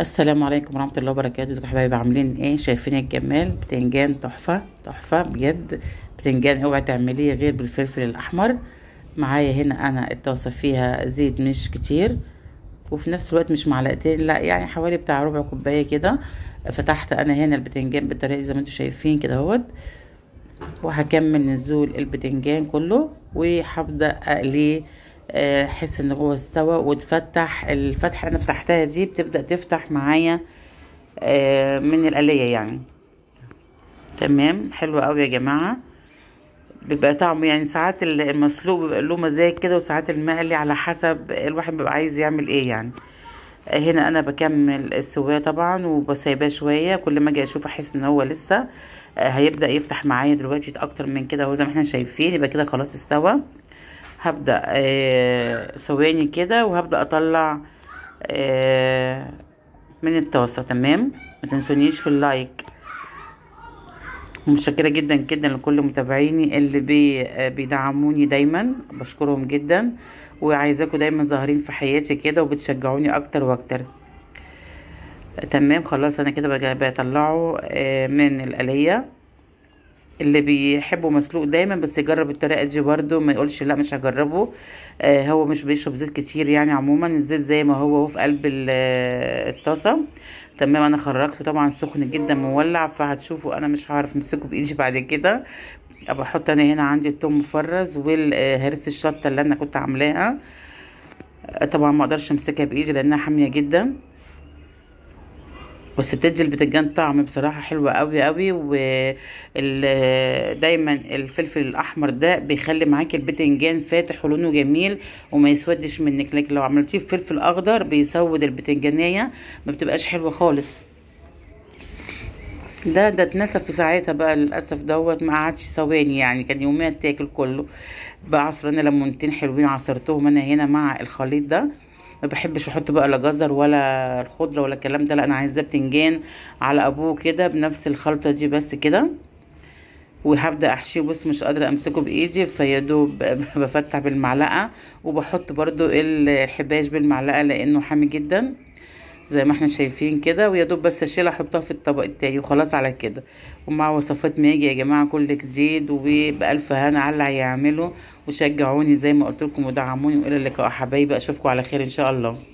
السلام عليكم ورحمه الله وبركاته ازيكم حبايبي عاملين ايه شايفين الجمال بتنجان تحفه تحفه بجد بتنجان اوعي تعمليه غير بالفلفل الاحمر معايا هنا انا الطاسه فيها زيت مش كتير وفي نفس الوقت مش معلقتين لا يعني حوالي بتاع ربع كوبايه كده فتحت انا هنا البتنجان بالطريقه زي ما انتم شايفين كده اهوت وهكمل نزول البتنجان كله وهبدا اقليه احس آه، ان هو استوى وتفتح الفتحه اللي انا فتحتها دي بتبدا تفتح معايا آه، من القليه يعني تمام حلو قوي يا جماعه بيبقى طعمه يعني ساعات المسلوق بيبقى له مزاج كده وساعات المقلي على حسب الواحد بيبقى عايز يعمل ايه يعني هنا انا بكمل السوايه طبعا وبسيباه شويه كل ما اجي اشوف احس ان هو لسه آه، هيبدا يفتح معايا دلوقتي اكتر من كده اهو زي ما احنا شايفين يبقى كده خلاص استوى هبدأ آه، ثواني كده وهبدأ اطلع آه، من الطاسة تمام ما تنسونيش في اللايك متشكرة جدا جدا لكل متابعيني اللي بي آه، بيدعموني دايما بشكرهم جدا وعايزاكم دايما ظاهرين في حياتي كده وبتشجعوني اكتر واكتر تمام خلاص انا كده بطلعه من القلية اللي بيحبه مسلوق دايما بس يجرب الطريقه دي برده ما يقولش لا مش هجربه آه هو مش بيشرب زيت كتير يعني عموما الزيت زي ما هو هو في قلب آه، الطاسه تمام انا خرجته طبعا سخن جدا مولع فهتشوفوا انا مش هعرف امسكه بايدي بعد كده بحط انا هنا عندي التوم مفرز والهرس آه، الشطه اللي انا كنت عاملاها آه، طبعا ما اقدرش امسكها بايدي لانها حاميه جدا بس بتدي البتنجان طعم بصراحه حلو قوي قوي ودايما الفلفل الاحمر ده بيخلي معاكي البتنجان فاتح ولونه جميل وما يسودش منك لكن لو عملتيه بفلفل اخضر بيسود البتنجانيه ما بتبقاش حلوه خالص ده ده اتنسف في ساعتها بقى للاسف دوت ما قعدش ثواني يعني كان يوميا تاكل كله بعصر انا ليمونتين حلوين عصرتهم انا هنا مع الخليط ده ما بحبش احط بقى لا جزر ولا الخضره ولا الكلام ده لا انا عايزاه بتنجان على ابوه كده بنفس الخلطه دي بس كده وهبدا احشيه بص مش قادره امسكه بايدي فيا دوب بفتح بالمعلقه وبحط برده الحباش بالمعلقه لانه حامي جدا زي ما احنا شايفين كده ويا دوب بس اشيلها احطها في الطبق التاني وخلاص على كده ومع وصفات ماجي يا جماعه كل جديد وبالف هنا على اللي هيعمله وشجعوني زي ما قلت لكم ودعموني والى اللقاء حبايبي اشوفكم على خير ان شاء الله